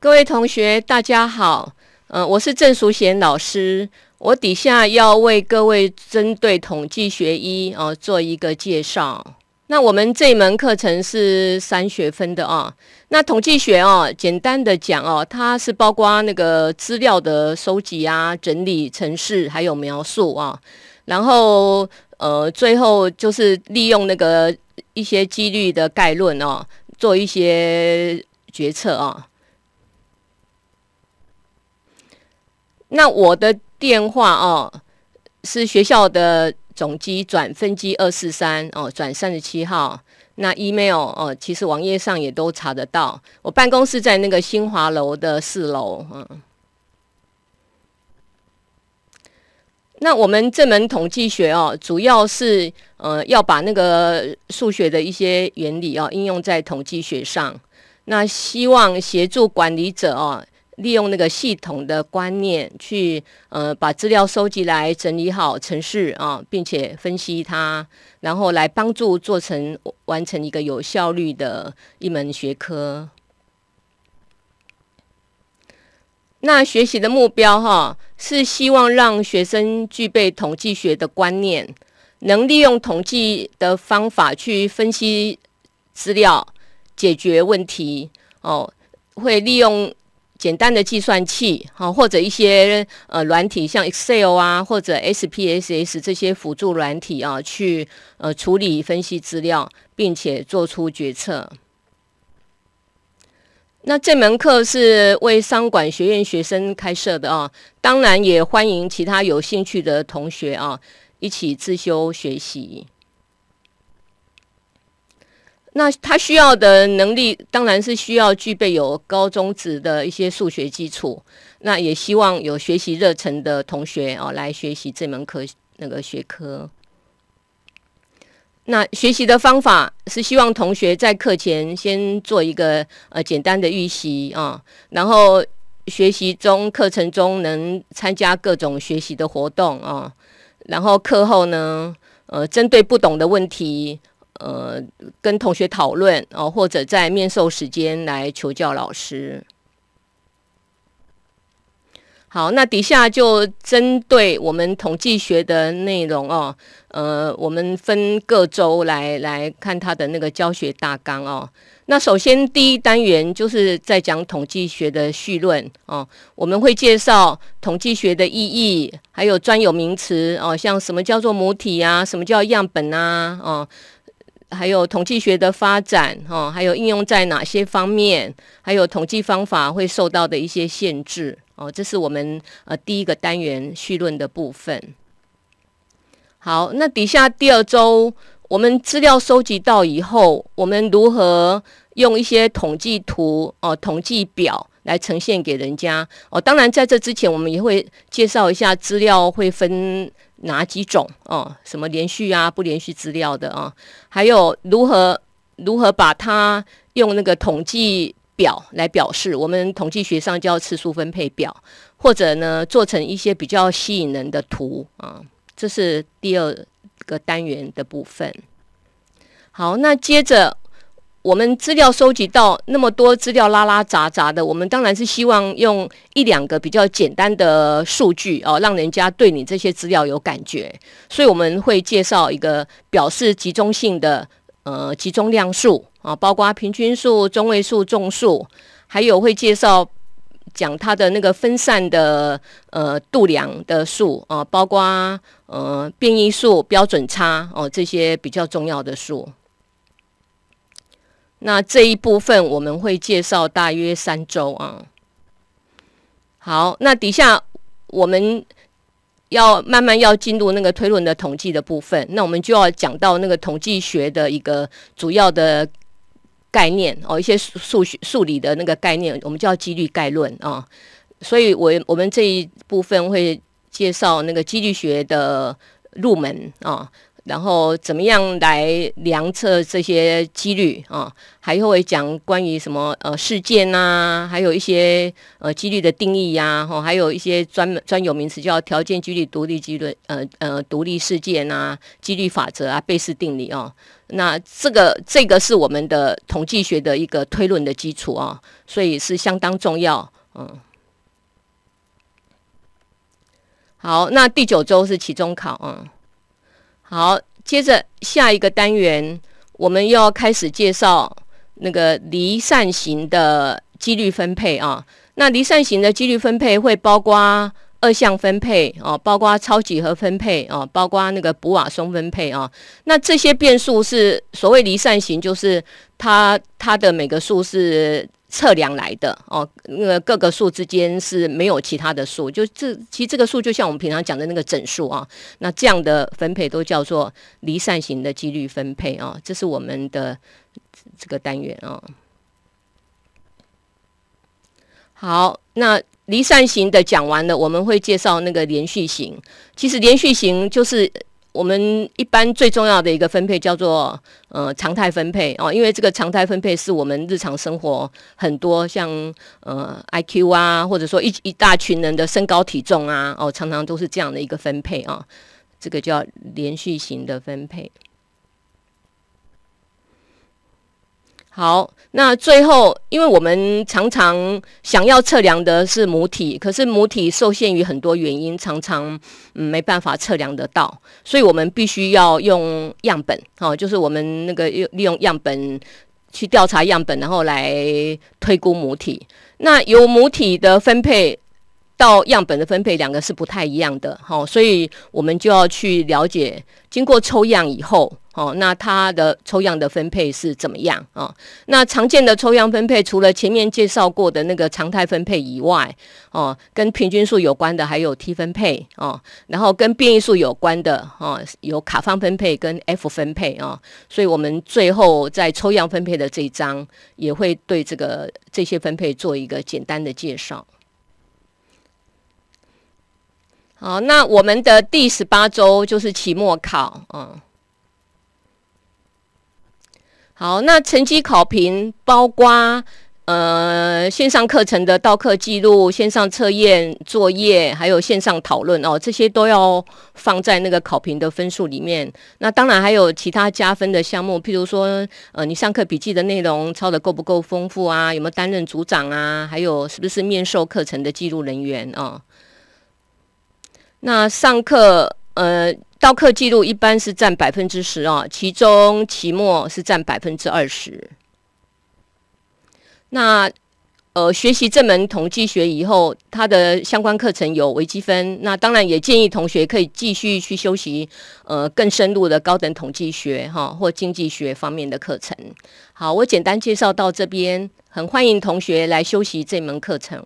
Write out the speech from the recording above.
各位同学，大家好。嗯，我是郑淑贤老师。我底下要为各位针对统计学一哦做一个介绍。那我们这门课程是三学分的啊。那统计学哦，简单的讲哦，它是包括那个资料的收集啊、整理、程式，还有描述啊。然后呃，最后就是利用那个一些几率的概论哦，做一些决策啊。那我的电话哦，是学校的总机转分机二四三哦，转三十七号。那 email 哦，其实网页上也都查得到。我办公室在那个新华楼的四楼。嗯，那我们这门统计学哦，主要是呃要把那个数学的一些原理哦应用在统计学上。那希望协助管理者哦。利用那个系统的观念去，呃，把资料收集来整理好、城市啊，并且分析它，然后来帮助做成完成一个有效率的一门学科。那学习的目标哈，是希望让学生具备统计学的观念，能利用统计的方法去分析资料、解决问题哦，会利用。简单的计算器，啊，或者一些呃软体，像 Excel 啊，或者 SPSS 这些辅助软体啊，去呃处理分析资料，并且做出决策。那这门课是为商管学院学生开设的啊，当然也欢迎其他有兴趣的同学啊一起自修学习。那他需要的能力当然是需要具备有高中职的一些数学基础。那也希望有学习热忱的同学哦来学习这门课那个学科。那学习的方法是希望同学在课前先做一个呃简单的预习啊，然后学习中课程中能参加各种学习的活动啊，然后课后呢呃针对不懂的问题。呃，跟同学讨论哦，或者在面授时间来求教老师。好，那底下就针对我们统计学的内容哦，呃，我们分各周来来看它的那个教学大纲哦。那首先第一单元就是在讲统计学的绪论哦，我们会介绍统计学的意义，还有专有名词哦，像什么叫做母体啊，什么叫样本啊，哦。还有统计学的发展，哈，还有应用在哪些方面，还有统计方法会受到的一些限制，哦，这是我们呃第一个单元绪论的部分。好，那底下第二周我们资料收集到以后，我们如何用一些统计图哦、统计表来呈现给人家哦？当然，在这之前，我们也会介绍一下资料会分。哪几种哦？什么连续啊、不连续资料的啊？还有如何如何把它用那个统计表来表示？我们统计学上叫次数分配表，或者呢做成一些比较吸引人的图啊。这是第二个单元的部分。好，那接着。我们资料收集到那么多资料，拉拉杂杂的，我们当然是希望用一两个比较简单的数据哦，让人家对你这些资料有感觉。所以我们会介绍一个表示集中性的呃集中量数啊，包括平均数、中位数、众数，还有会介绍讲它的那个分散的呃度量的数啊，包括呃变异数、标准差哦这些比较重要的数。那这一部分我们会介绍大约三周啊。好，那底下我们要慢慢要进入那个推论的统计的部分，那我们就要讲到那个统计学的一个主要的概念哦，一些数学数理的那个概念，我们叫几率概论啊。所以，我我们这一部分会介绍那个几率学的入门啊。然后怎么样来量测这些几率啊？还会讲关于什么呃事件呐？还有一些呃几率的定义呀，吼，还有一些专门专有名词，叫条件几率、独立几率，呃呃，独立事件呐，几率法则啊，贝氏定理哦。那这个这个是我们的统计学的一个推论的基础啊，所以是相当重要。嗯，好，那第九周是期中考啊。好，接着下一个单元，我们又要开始介绍那个离散型的几率分配啊。那离散型的几率分配会包括二项分配哦，包括超几何分配啊，包括那个普瓦松分配啊。那这些变数是所谓离散型，就是它它的每个数是。测量来的哦，那各个数之间是没有其他的数，就这其实这个数就像我们平常讲的那个整数啊，那这样的分配都叫做离散型的几率分配啊，这是我们的这个单元啊。好，那离散型的讲完了，我们会介绍那个连续型。其实连续型就是。我们一般最重要的一个分配叫做呃常态分配哦，因为这个常态分配是我们日常生活很多像呃 IQ 啊，或者说一一大群人的身高体重啊，哦，常常都是这样的一个分配啊，这个叫连续型的分配。好，那最后，因为我们常常想要测量的是母体，可是母体受限于很多原因，常常没办法测量得到，所以我们必须要用样本，哦，就是我们那个利用样本去调查样本，然后来推估母体。那由母体的分配。到样本的分配，两个是不太一样的，哦，所以我们就要去了解经过抽样以后，哦，那它的抽样的分配是怎么样啊？那常见的抽样分配，除了前面介绍过的那个常态分配以外，哦，跟平均数有关的还有 t 分配哦，然后跟变异数有关的哦，有卡方分配跟 F 分配哦，所以我们最后在抽样分配的这一章也会对这个这些分配做一个简单的介绍。好，那我们的第十八周就是期末考啊。好，那成绩考评包括呃线上课程的到课记录、线上测验、作业，还有线上讨论哦，这些都要放在那个考评的分数里面。那当然还有其他加分的项目，譬如说呃你上课笔记的内容抄的够不够丰富啊？有没有担任组长啊？还有是不是面授课程的记录人员哦？那上课，呃，到课记录一般是占百分之十啊，其中期末是占百分之二十。那，呃，学习这门统计学以后，它的相关课程有微积分。那当然也建议同学可以继续去修习，呃，更深入的高等统计学哈，或经济学方面的课程。好，我简单介绍到这边，很欢迎同学来修习这门课程。